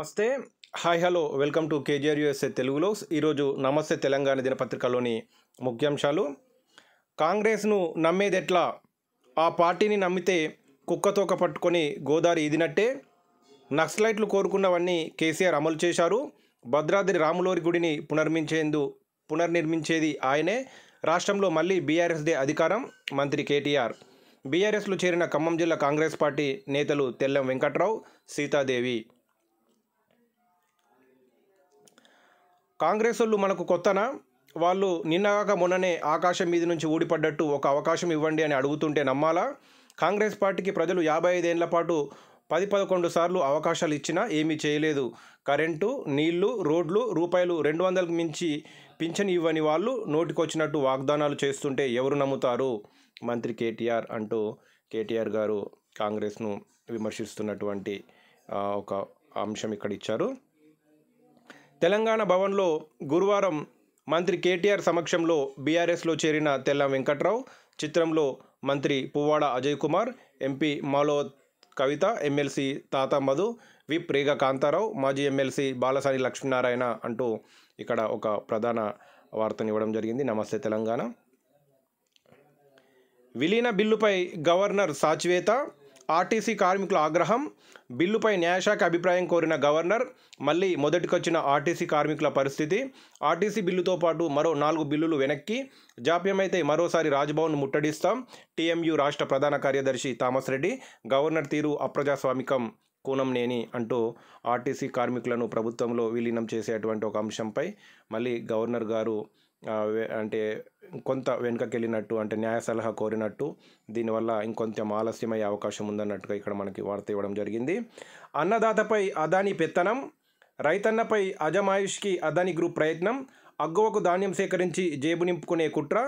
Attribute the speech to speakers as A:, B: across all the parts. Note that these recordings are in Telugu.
A: నమస్తే hi hello welcome to KGR USA తెలుగులో ఈరోజు నమస్తే తెలంగాణ దినపత్రికలోని ముఖ్యాంశాలు కాంగ్రెస్ను నమ్మేదెట్లా ఆ పార్టీని నమ్మితే కుక్కతోక పట్టుకొని గోదావరి ఇదినట్టే నక్సలైట్లు కోరుకున్నవన్నీ కేసీఆర్ అమలు చేశారు భద్రాద్రి రాములోరి గుడిని పునర్మించేందు పునర్నిర్మించేది ఆయనే రాష్ట్రంలో మళ్ళీ బీఆర్ఎస్దే అధికారం మంత్రి కేటీఆర్ బీఆర్ఎస్లో చేరిన ఖమ్మం జిల్లా కాంగ్రెస్ పార్టీ నేతలు తెల్లం వెంకట్రావు సీతాదేవి కాంగ్రెస్ వాళ్ళు మనకు కొత్తనా వాళ్ళు నిన్నగాక మొన్ననే ఆకాశం మీద నుంచి ఊడిపడ్డట్టు ఒక అవకాశం ఇవ్వండి అని అడుగుతుంటే నమ్మాలా కాంగ్రెస్ పార్టీకి ప్రజలు యాభై ఐదేళ్ల పాటు పది పదకొండు సార్లు అవకాశాలు ఇచ్చినా ఏమీ చేయలేదు కరెంటు నీళ్లు రోడ్లు రూపాయలు రెండు వందలకు మించి పింఛన్ ఇవ్వని వాళ్ళు నోటికొచ్చినట్టు వాగ్దానాలు చేస్తుంటే ఎవరు నమ్ముతారు మంత్రి కేటీఆర్ అంటూ కేటీఆర్ గారు కాంగ్రెస్ను విమర్శిస్తున్నటువంటి ఒక అంశం ఇక్కడ ఇచ్చారు తెలంగాణ భవన్లో గురువారం మంత్రి కేటీఆర్ సమక్షంలో బీఆర్ఎస్లో చేరిన తెల్ల వెంకట్రావు చిత్రంలో మంత్రి పువ్వాడ అజయ్ కుమార్ ఎంపీ మాలో కవిత ఎమ్మెల్సీ తాత మధు విప్ రేగా కాంతారావు మాజీ ఎమ్మెల్సీ బాలసాని లక్ష్మీనారాయణ అంటూ ఇక్కడ ఒక ప్రధాన వార్తను ఇవ్వడం జరిగింది నమస్తే తెలంగాణ విలీన బిల్లుపై గవర్నర్ సాచివేత ఆర్టీసీ కార్మికుల ఆగ్రహం బిల్లుపై న్యాయశాఖ అభిప్రాయం కోరిన గవర్నర్ మళ్ళీ మొదటికొచ్చిన ఆర్టీసీ కార్మికుల పరిస్థితి ఆర్టీసీ బిల్లుతో పాటు మరో నాలుగు బిల్లులు వెనక్కి జాప్యమైతే మరోసారి రాజ్భవన్ ముట్టడిస్తాం టీఎంయు రాష్ట్ర ప్రధాన కార్యదర్శి థామస్ రెడ్డి గవర్నర్ తీరు అప్రజాస్వామికం కోణం నేని అంటూ ఆర్టీసీ కార్మికులను ప్రభుత్వంలో విలీనం చేసేటువంటి ఒక అంశంపై మళ్ళీ గవర్నర్ గారు అంటే కొంత వెనుకకి వెళ్ళినట్టు అంటే న్యాయ సలహా కోరినట్టు దీనివల్ల ఇంకొంచెం ఆలస్యమయ్యే అవకాశం ఉందన్నట్టుగా ఇక్కడ మనకి వార్త ఇవ్వడం జరిగింది అన్నదాతపై అదాని పెత్తనం రైతన్నపై అజమాయుష్కి అదాని గ్రూప్ ప్రయత్నం అగ్గువకు ధాన్యం సేకరించి జేబు నింపుకునే కుట్ర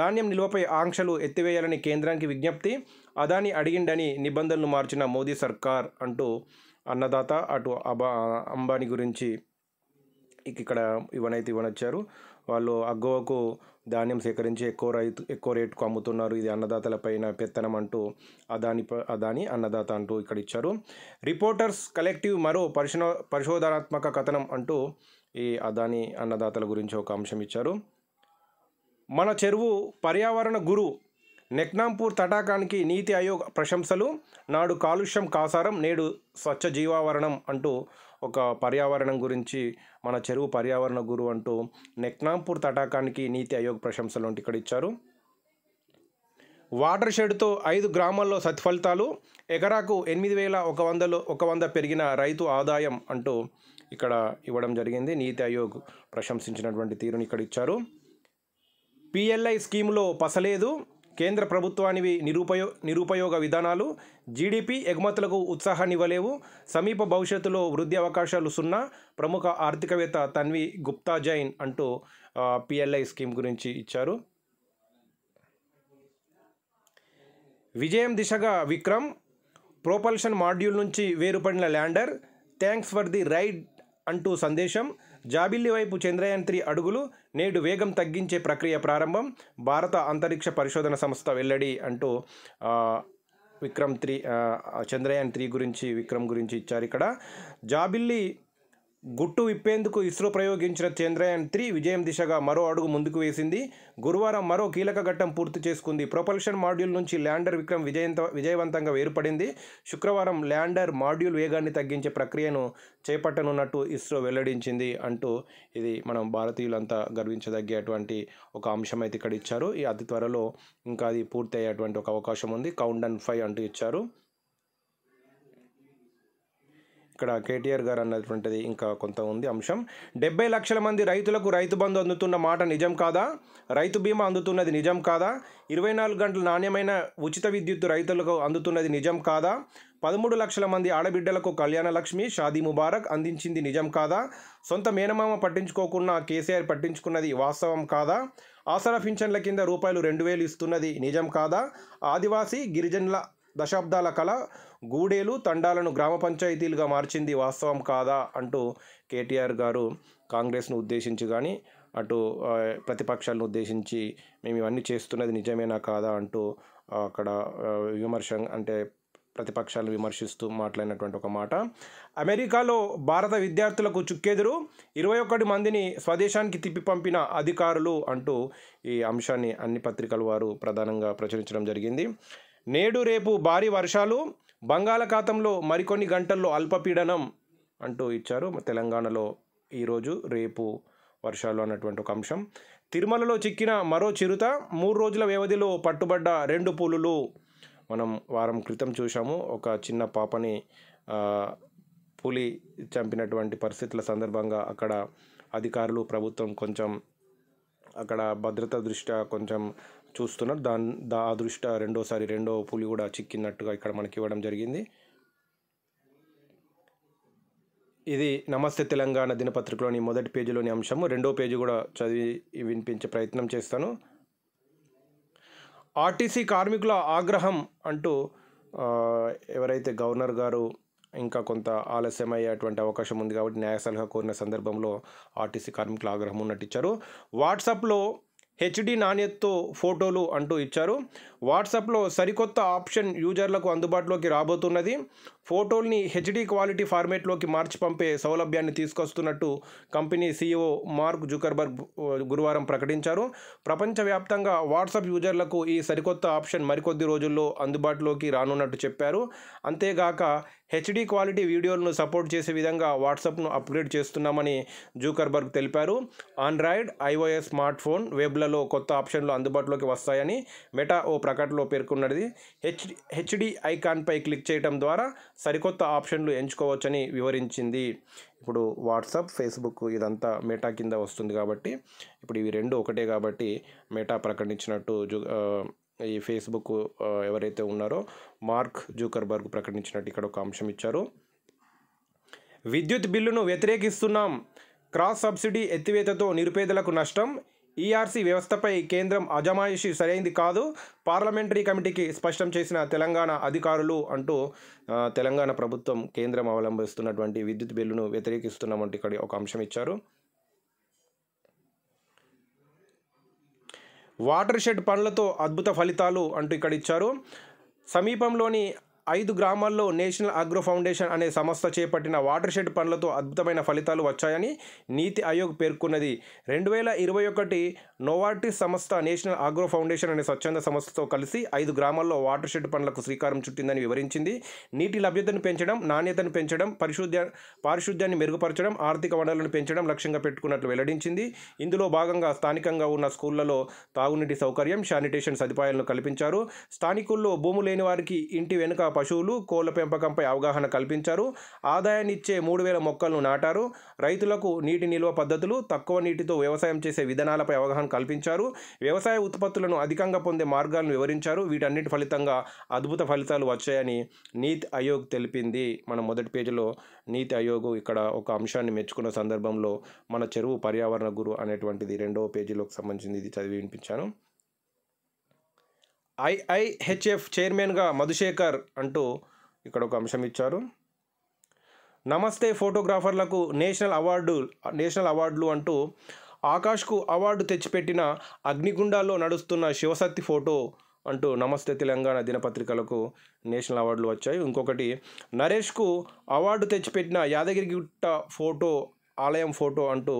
A: ధాన్యం నిల్వపై ఆంక్షలు ఎత్తివేయాలని కేంద్రానికి విజ్ఞప్తి అదాని అడిగిండని నిబంధనలు మార్చిన మోదీ సర్కార్ అంటూ అన్నదాత అటు అబా అంబానీ గురించి ఇక్కడ ఇవనైతే ఇవ్వనొచ్చారు వాళ్ళు అగ్గోవకు ధాన్యం సేకరించి ఎక్కువ రైతు ఎక్కువ రేటుకు అమ్ముతున్నారు ఇది అన్నదాతల పైన పెత్తనం అంటూ అదాని అదాని అన్నదాత అంటూ ఇక్కడ ఇచ్చారు రిపోర్టర్స్ కలెక్టివ్ మరో పరిశో పరిశోధనాత్మక కథనం అంటూ ఈ అదాని అన్నదాతల గురించి ఒక అంశం ఇచ్చారు మన చెరువు పర్యావరణ గురు నెక్నాంపూర్ తటాకానికి నీతి ఆయోగ్ ప్రశంసలు నాడు కాలుష్యం కాసారం నేడు స్వచ్ఛ జీవావరణం అంటూ ఒక పర్యావరణం గురించి మన చెరువు పర్యావరణ గురువు అంటూ నెక్నాంపూర్ తటాకానికి నీతి ఆయోగ్ ప్రశంసలు ఇక్కడ ఇచ్చారు వాటర్ షెడ్తో ఐదు గ్రామాల్లో సత్ఫలితాలు ఎకరాకు ఎనిమిది వేల ఒక వందలు ఒక వంద పెరిగిన రైతు ఆదాయం అంటూ ఇక్కడ ఇవ్వడం జరిగింది నీతి ఆయోగ్ ప్రశంసించినటువంటి తీరుని ఇక్కడ ఇచ్చారు పిఎల్ఐ స్కీమ్లో పసలేదు కేంద్ర ప్రభుత్వానివి నిరుపయో నిరుపయోగ విధానాలు జీడిపి ఎగుమతులకు ఉత్సాహాన్నివ్వలేవు సమీప భవిష్యత్తులో వృద్ధి అవకాశాలు సున్నా ప్రముఖ ఆర్థికవేత్త తన్వి గుప్తా జైన్ అంటూ పిఎల్ఐ స్కీమ్ గురించి ఇచ్చారు విజయం దిశగా విక్రమ్ ప్రోపల్షన్ మాడ్యూల్ నుంచి వేరుపడిన lander thanks for the ride అంటూ సందేశం జాబిల్లి వైపు చంద్రయాన్ త్రీ అడుగులు నేడు వేగం తగ్గించే ప్రక్రియ ప్రారంభం భారత అంతరిక్ష పరిశోధన సంస్థ వెల్లడి అంటూ విక్రమ్ త్రీ చంద్రయాన్ త్రీ గురించి విక్రమ్ గురించి ఇచ్చారు ఇక్కడ జాబిల్లి గుట్టు విప్పేందుకు ఇస్రో ప్రయోగించిన చంద్రయాన్ త్రీ విజయం దిశగా మరో అడుగు ముందుకు వేసింది గురువారం మరో కీలక ఘట్టం పూర్తి చేసుకుంది ప్రొపల్షన్ మాడ్యూల్ నుంచి ల్యాండర్ విక్రమ్ విజయంత విజయవంతంగా వేరుపడింది శుక్రవారం ల్యాండర్ మాడ్యూల్ వేగాన్ని తగ్గించే ప్రక్రియను చేపట్టనున్నట్టు ఇస్రో వెల్లడించింది అంటూ ఇది మనం భారతీయులంతా గర్వించదగ్గేటువంటి ఒక అంశం అయితే ఇక్కడ ఇచ్చారు ఈ అతి త్వరలో ఇంకా అది పూర్తి అయ్యేటువంటి ఒక అవకాశం ఉంది కౌంట్ అండ్ ఫైవ్ అంటూ ఇచ్చారు ఇక్కడ కేటీఆర్ గారు అన్నటువంటిది ఇంకా కొంత ఉంది అంశం డెబ్బై లక్షల మంది రైతులకు రైతు బంధు అందుతున్న మాట నిజం కాదా రైతు బీమా అందుతున్నది నిజం కాదా ఇరవై నాలుగు గంటలు నాణ్యమైన ఉచిత విద్యుత్ రైతులకు అందుతున్నది నిజం కాదా పదమూడు లక్షల మంది ఆడబిడ్డలకు కళ్యాణ లక్ష్మి షాదీ ముబారక్ అందించింది నిజం కాదా సొంత మేనమామ పట్టించుకోకుండా కేసీఆర్ పట్టించుకున్నది వాస్తవం కాదా ఆసరా పింఛన్ల కింద రూపాయలు రెండు వేలు ఇస్తున్నది నిజం కాదా ఆదివాసీ గిరిజనుల దశాబ్దాల కళ గూడేలు తండాలను గ్రామ పంచాయతీలుగా మార్చింది వాస్తవం కాదా అంటూ కేటీఆర్ గారు కాంగ్రెస్ను ఉద్దేశించి కానీ అటు ప్రతిపక్షాలను ఉద్దేశించి మేము ఇవన్నీ చేస్తున్నది నిజమేనా కాదా అంటూ అక్కడ విమర్శ అంటే ప్రతిపక్షాలను విమర్శిస్తూ మాట్లాడినటువంటి ఒక మాట అమెరికాలో భారత విద్యార్థులకు చుక్కెదురు ఇరవై ఒకటి మందిని స్వదేశానికి తిప్పి పంపిన అధికారులు అంటూ ఈ అంశాన్ని అన్ని పత్రికలు వారు ప్రధానంగా ప్రచురించడం జరిగింది నేడు రేపు భారీ వర్షాలు బంగాళాఖాతంలో మరికొన్ని గంటల్లో అల్పపీడనం అంటూ ఇచ్చారు తెలంగాణలో ఈరోజు రేపు వర్షాలు అన్నటువంటి ఒక అంశం తిరుమలలో చిక్కిన మరో చిరుత మూడు రోజుల వ్యవధిలో పట్టుబడ్డ రెండు పులులు మనం వారం క్రితం చూసాము ఒక చిన్న పాపని పులి చంపినటువంటి పరిస్థితుల సందర్భంగా అక్కడ అధికారులు ప్రభుత్వం కొంచెం అక్కడ భద్రత దృష్ట్యా కొంచెం చూస్తున్నారు దాని దా అదృష్ట రెండోసారి రెండో పులి కూడా చిక్కినట్టుగా ఇక్కడ మనకి ఇవ్వడం జరిగింది ఇది నమస్తే తెలంగాణ దినపత్రికలోని మొదటి పేజీలోని అంశము రెండో పేజీ కూడా చదివి వినిపించే ప్రయత్నం చేస్తాను ఆర్టీసీ కార్మికుల ఆగ్రహం అంటూ ఎవరైతే గవర్నర్ గారు ఇంకా కొంత ఆలస్యమయ్యేటువంటి అవకాశం ఉంది కాబట్టి న్యాయ సలహా కోరిన సందర్భంలో ఆర్టీసీ కార్మికుల ఆగ్రహం ఉన్నట్టు ఇచ్చారు వాట్సాప్లో హెచ్డి నాణ్యతతో ఫోటోలు అంటూ ఇచ్చారు వాట్సాప్లో సరికొత్త ఆప్షన్ యూజర్లకు అందుబాటులోకి రాబోతున్నది ఫోటోల్ని హెచ్డి క్వాలిటీ ఫార్మేట్లోకి మార్చి పంపే సౌలభ్యాన్ని తీసుకొస్తున్నట్టు కంపెనీ సీఈఓ మార్క్ జుకర్బర్గ్ గురువారం ప్రకటించారు ప్రపంచవ్యాప్తంగా వాట్సాప్ యూజర్లకు ఈ సరికొత్త ఆప్షన్ మరికొద్ది రోజుల్లో అందుబాటులోకి రానున్నట్టు చెప్పారు అంతేగాక హెచ్డి క్వాలిటీ వీడియోలను సపోర్ట్ చేసే విధంగా వాట్సాప్ను అప్గ్రేడ్ చేస్తున్నామని జూకర్బర్గ్ తెలిపారు ఆండ్రాయిడ్ ఐఓఎస్ స్మార్ట్ ఫోన్ వెబ్లలో కొత్త ఆప్షన్లు అందుబాటులోకి వస్తాయని మెటా ఓ ప్రకటనలో పేర్కొన్నది హెచ్ హెచ్డి ఐకాన్పై క్లిక్ చేయడం ద్వారా సరికొత్త ఆప్షన్లు ఎంచుకోవచ్చని వివరించింది ఇప్పుడు వాట్సాప్ ఫేస్బుక్ ఇదంతా మెటా కింద వస్తుంది కాబట్టి ఇప్పుడు ఇవి రెండు ఒకటే కాబట్టి మెటా ప్రకటించినట్టు జు ఈ ఫేస్బుక్ ఎవరైతే ఉన్నారో మార్క్ జూకర్బర్గ్ ప్రకటించినట్టు ఇక్కడ ఒక అంశం ఇచ్చారు విద్యుత్ బిల్లును వ్యతిరేకిస్తున్నాం క్రాస్ సబ్సిడీ ఎత్తివేతతో నిరుపేదలకు నష్టం ఈఆర్సీ వ్యవస్థపై కేంద్రం అజమాయిషి సరైంది కాదు పార్లమెంటరీ కమిటీకి స్పష్టం చేసిన తెలంగాణ అధికారులు అంటూ తెలంగాణ ప్రభుత్వం కేంద్రం అవలంబిస్తున్నటువంటి విద్యుత్ బిల్లును వ్యతిరేకిస్తున్నామంటే ఇక్కడ ఒక అంశం ఇచ్చారు వాటర్ షెడ్ పనులతో అద్భుత ఫలితాలు అంటూ ఇక్కడ ఇచ్చారు సమీపంలోని ఐదు గ్రామాల్లో నేషనల్ అగ్రో ఫౌండేషన్ అనే సంస్థ చేపట్టిన వాటర్ షెడ్ పనులతో అద్భుతమైన ఫలితాలు వచ్చాయని నీతి ఆయోగ్ పేర్కొన్నది రెండు వేల ఇరవై ఒకటి నోవార్టిస్ సంస్థ నేషనల్ అగ్రో ఫౌండేషన్ అనే స్వచ్ఛంద సంస్థతో కలిసి ఐదు గ్రామాల్లో వాటర్ షెడ్ పనులకు శ్రీకారం చుట్టిందని వివరించింది నీటి లభ్యతను పెంచడం నాణ్యతను పెంచడం పరిశుద్ధ పారిశుద్ధ్యాన్ని మెరుగుపరచడం ఆర్థిక వనరులను పెంచడం లక్ష్యంగా పెట్టుకున్నట్లు వెల్లడించింది ఇందులో భాగంగా స్థానికంగా ఉన్న స్కూళ్లలో తాగునీటి సౌకర్యం శానిటేషన్ సదుపాయాలను కల్పించారు స్థానికుల్లో భూము లేని వారికి ఇంటి వెనుక పశువులు కోళ్ల పెంపకంపై అవగాహన కల్పించారు ఆదాయాన్నిచ్చే మూడు వేల మొక్కలను నాటారు రైతులకు నీటి నిల్వ పద్ధతులు తక్కువ నీటితో వ్యవసాయం చేసే విధానాలపై అవగాహన కల్పించారు వ్యవసాయ ఉత్పత్తులను అధికంగా పొందే మార్గాలను వివరించారు వీటన్నిటి ఫలితంగా అద్భుత ఫలితాలు వచ్చాయని నీతి ఆయోగ్ తెలిపింది మన మొదటి పేజీలో నీతి ఆయోగ్ ఇక్కడ ఒక అంశాన్ని మెచ్చుకున్న సందర్భంలో మన చెరువు పర్యావరణ గురు అనేటువంటిది రెండవ పేజీలోకి సంబంధించింది ఇది చదివి వినిపించాను ఐఐహెచ్ఎఫ్ చైర్మన్గా మధుశేఖర్ అంటూ ఇక్కడ ఒక అంశం ఇచ్చారు నమస్తే ఫోటోగ్రాఫర్లకు నేషనల్ అవార్డు నేషనల్ అవార్డులు అంటూ ఆకాష్కు అవార్డు తెచ్చిపెట్టిన అగ్నిగుండాల్లో నడుస్తున్న శివశక్తి ఫోటో అంటూ నమస్తే తెలంగాణ దినపత్రికలకు నేషనల్ అవార్డులు వచ్చాయి ఇంకొకటి నరేష్కు అవార్డు తెచ్చిపెట్టిన యాదగిరిగుట్ట ఫోటో ఆలయం ఫోటో అంటూ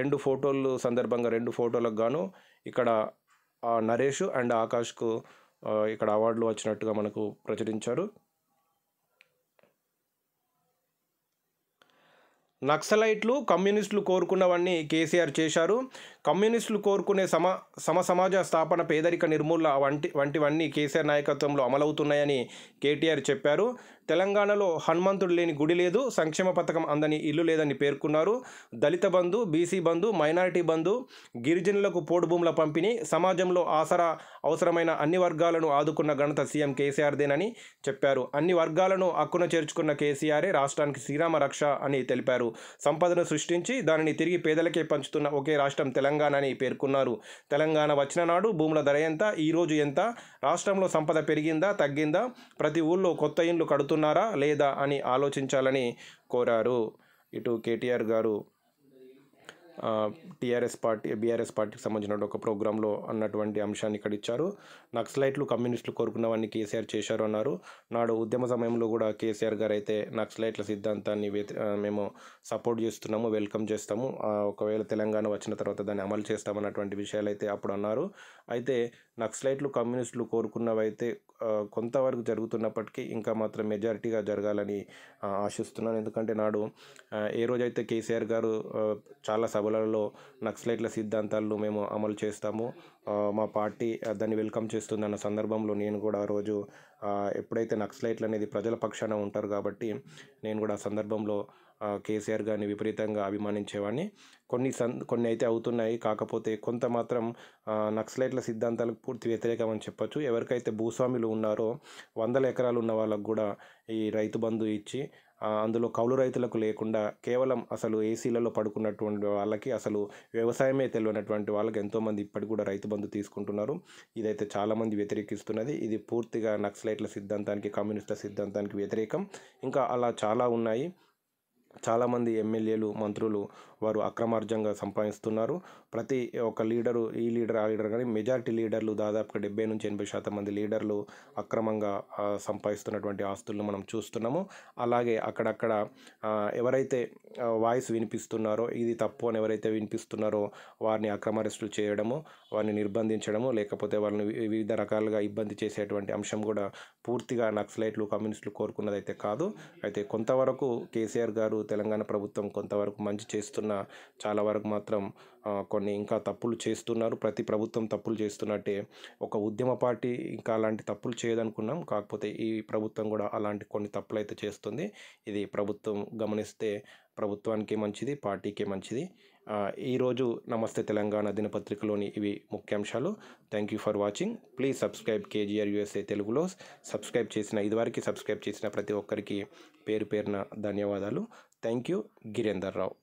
A: రెండు ఫోటోలు సందర్భంగా రెండు ఫోటోలకు గాను ఇక్కడ నరేష్ అండ్ ఆకాష్కు ఇక్కడ అవార్డులు వచ్చినట్టుగా మనకు ప్రచురించారు నక్సలైట్లు కమ్యూనిస్టులు కోరుకున్నవన్నీ కేసీఆర్ చేశారు కమ్యూనిస్టులు కోరుకునే సమ సమ సమాజ స్థాపన పేదరిక నిర్మూలన వంటి వంటివన్నీ కేసీఆర్ నాయకత్వంలో అమలవుతున్నాయని కేటీఆర్ చెప్పారు తెలంగాణలో హనుమంతుడు లేని గుడి లేదు సంక్షేమ పథకం అందని ఇల్లు లేదని పేర్కొన్నారు దళిత బంధు బీసీ బంధు మైనారిటీ బంధు గిరిజనులకు పోటు భూముల పంపిణీ సమాజంలో ఆసరా అవసరమైన అన్ని వర్గాలను ఆదుకున్న ఘనత సీఎం కేసీఆర్దేనని చెప్పారు అన్ని వర్గాలను అక్కున చేర్చుకున్న కేసీఆరే రాష్ట్రానికి శ్రీరామ రక్ష అని తెలిపారు సంపదను సృష్టించి దానిని తిరిగి పేదలకే పంచుతున్న ఒకే రాష్ట్రం తెలంగాణ అని పేర్కొన్నారు తెలంగాణ వచ్చిన నాడు భూముల ధర ఎంత ఈరోజు ఎంత రాష్ట్రంలో సంపద పెరిగిందా తగ్గిందా ప్రతి ఊళ్ళో కొత్త ఇండ్లు కడుతున్నారు చేస్తున్నారా లేదా అని ఆలోచించాలని కోరారు ఇటు కేటీఆర్ గారు టీఆర్ఎస్ పార్టీ బీఆర్ఎస్ పార్టీకి సంబంధించిన ఒక ప్రోగ్రాంలో అన్నటువంటి అంశాన్ని ఇక్కడ ఇచ్చారు నక్సలైట్లు కమ్యూనిస్టులు కోరుకున్నవన్నీ కేసీఆర్ చేశారు అన్నారు నాడు ఉద్యమ సమయంలో కూడా కేసీఆర్ గారు అయితే నక్సలైట్ల సిద్ధాంతాన్ని మేము సపోర్ట్ చేస్తున్నాము వెల్కమ్ చేస్తాము ఒకవేళ తెలంగాణ వచ్చిన తర్వాత దాన్ని అమలు చేస్తామన్నటువంటి విషయాలు అయితే అప్పుడు అన్నారు అయితే నక్సలైట్లు కమ్యూనిస్టులు కోరుకున్నవైతే కొంతవరకు జరుగుతున్నప్పటికీ ఇంకా మాత్రం మెజారిటీగా జరగాలని ఆశిస్తున్నాను ఎందుకంటే నాడు ఏ రోజైతే కేసీఆర్ గారు చాలా సభలలో నక్సలైట్ల సిద్ధాంతాలను మేము అమలు చేస్తాము మా పార్టీ దాన్ని వెల్కమ్ చేస్తుందన్న సందర్భంలో నేను కూడా ఆ రోజు ఎప్పుడైతే నక్సలైట్లు అనేది ప్రజల పక్షాన ఉంటారు కాబట్టి నేను కూడా ఆ సందర్భంలో కేసీఆర్ గారిని విపరీతంగా అభిమానించేవాడిని కొన్ని సన్ కొన్ని అయితే అవుతున్నాయి కాకపోతే కొంత మాత్రం నక్సలైట్ల సిద్ధాంతాలకు పూర్తి వ్యతిరేకం అని చెప్పొచ్చు ఎవరికైతే భూస్వాములు ఉన్నారో వందల ఎకరాలు ఉన్న వాళ్ళకు కూడా ఈ రైతు బంధు ఇచ్చి అందులో కౌలు రైతులకు లేకుండా కేవలం అసలు ఏసీలలో పడుకున్నటువంటి వాళ్ళకి అసలు వ్యవసాయమే తెలియనటువంటి వాళ్ళకి ఎంతోమంది ఇప్పటికి కూడా రైతు బంధు తీసుకుంటున్నారు ఇదైతే చాలామంది వ్యతిరేకిస్తున్నది ఇది పూర్తిగా నక్సలైట్ల సిద్ధాంతానికి కమ్యూనిస్టుల సిద్ధాంతానికి వ్యతిరేకం ఇంకా అలా చాలా ఉన్నాయి చాలామంది ఎమ్మెల్యేలు మంత్రులు వారు అక్రమార్జంగా సంపాదిస్తున్నారు ప్రతి ఒక్క లీడరు ఈ లీడర్ ఆ లీడర్ కానీ మెజారిటీ లీడర్లు దాదాపుగా డెబ్బై నుంచి ఎనభై శాతం మంది లీడర్లు అక్రమంగా సంపాదిస్తున్నటువంటి ఆస్తులను మనం చూస్తున్నాము అలాగే అక్కడక్కడ ఎవరైతే వాయిస్ వినిపిస్తున్నారో ఇది తప్పు అని ఎవరైతే వినిపిస్తున్నారో వారిని అక్రమ అరెస్టులు చేయడము వారిని నిర్బంధించడము లేకపోతే వాళ్ళని వివిధ రకాలుగా ఇబ్బంది చేసేటువంటి అంశం కూడా పూర్తిగా నక్సలైట్లు కమ్యూనిస్టులు కోరుకున్నదైతే కాదు అయితే కొంతవరకు కేసీఆర్ గారు తెలంగాణ ప్రభుత్వం కొంతవరకు మంచి చేస్తున్న చాలా వరకు మాత్రం కొన్ని ఇంకా తప్పులు చేస్తున్నారు ప్రతి ప్రభుత్వం తప్పులు చేస్తున్నట్టే ఒక ఉద్యమ పార్టీ ఇంకా అలాంటి తప్పులు చేయదనుకున్నాం కాకపోతే ఈ ప్రభుత్వం కూడా అలాంటి కొన్ని తప్పులు అయితే చేస్తుంది ఇది ప్రభుత్వం గమనిస్తే ప్రభుత్వానికి మంచిది పార్టీకే మంచిది ఈరోజు నమస్తే తెలంగాణ దినపత్రికలోని ఇవి ముఖ్యాంశాలు thank you for watching please subscribe KGR USA తెలుగులో సబ్స్క్రైబ్ చేసిన ఇదివరకు సబ్స్క్రైబ్ చేసిన ప్రతి ఒక్కరికి పేరు పేరున ధన్యవాదాలు Thank you, Girendar Rao.